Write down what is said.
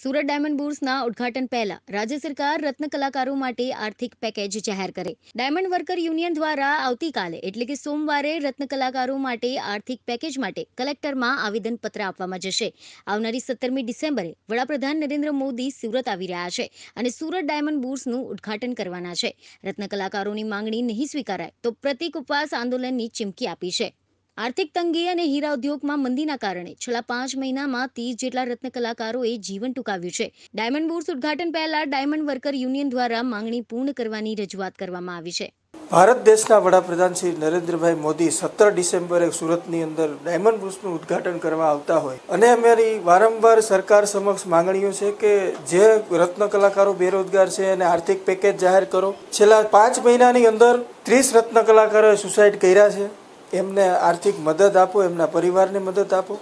Surat diamond બુર્સના ઉદઘાટન પહેલા રાજ્ય સરકાર રત્ન કલાકારો માટે આર્થિક પેકેજ જાહેર કરે ડાયમંડ વર્કર યુનિયન દ્વારા આવતીકાલે એટલે કે સોમવારે રત્ન કલાકારો માટે આર્થિક પેકેજ માટે કલેક્ટરમાં આવેદનપત્ર આપવામાં જશે આવનારી સત્તરમી ડિસેમ્બરે વડાપ્રધાન નરેન્દ્ર મોદી સુરત આવી રહ્યા છે અને સુરત ડાયમંડ બુર્સનું ઉદઘાટન કરવાના છે રત્ન કલાકારોની માંગણી નહીં સ્વીકારાય તો પ્રતિક ઉપવાસ આંદોલનની ચીમકી આપી છે આર્થિક તંગી અને હીરા ઉદ્યોગમાં મંદીના કારણે છેલ્લા પાંચ મહિનામાં ત્રીસ જેટલા રત્ન કલાકારોએ જીવન ટૂંકાવ્યું છે ડાયમંડ બોર્સ ઉદઘાટન પહેલા ડાયમંડ વર્કર યુનિયન દ્વારા માંગણી પૂર્ણ કરવાની રજૂઆત કરવામાં આવી છે ભારત દેશના વડાપ્રધાન શ્રી નરેન્દ્રભાઈ મોદી સત્તર ડિસેમ્બરે સુરતની અંદર ડાયમંડ બુસનું ઉદઘાટન કરવા આવતા હોય અને અમારી વારંવાર સરકાર સમક્ષ માંગણીઓ છે કે જે રત્ન કલાકારો બેરોજગાર છે અને આર્થિક પેકેજ જાહેર કરો છેલ્લા પાંચ મહિનાની અંદર ત્રીસ રત્ન કલાકારોએ સુસાઇડ કર્યા છે એમને આર્થિક મદદ આપો એમના પરિવારને મદદ આપો